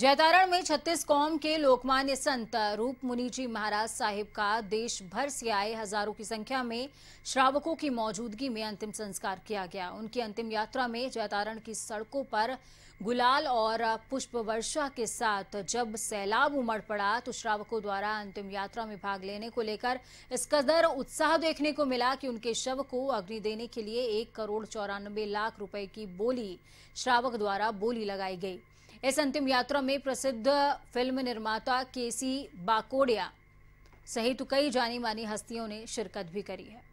जैतारण में छत्तीस कौम के लोकमान्य संत रूप मुनि जी महाराज साहिब का देश भर से आए हजारों की संख्या में श्रावकों की मौजूदगी में अंतिम संस्कार किया गया उनकी अंतिम यात्रा में जैतारण की सड़कों पर गुलाल और पुष्प वर्षा के साथ जब सैलाब उमड़ पड़ा तो श्रावकों द्वारा अंतिम यात्रा में भाग लेने को लेकर इस कदर उत्साह देखने को मिला कि उनके शव को अग्नि देने के लिए एक करोड़ चौरानबे लाख रुपए की बोली श्रावक द्वारा बोली लगाई गई इस अंतिम यात्रा में प्रसिद्ध फिल्म निर्माता केसी बाकोड़िया सहित कई जानी मानी हस्तियों ने शिरकत भी करी है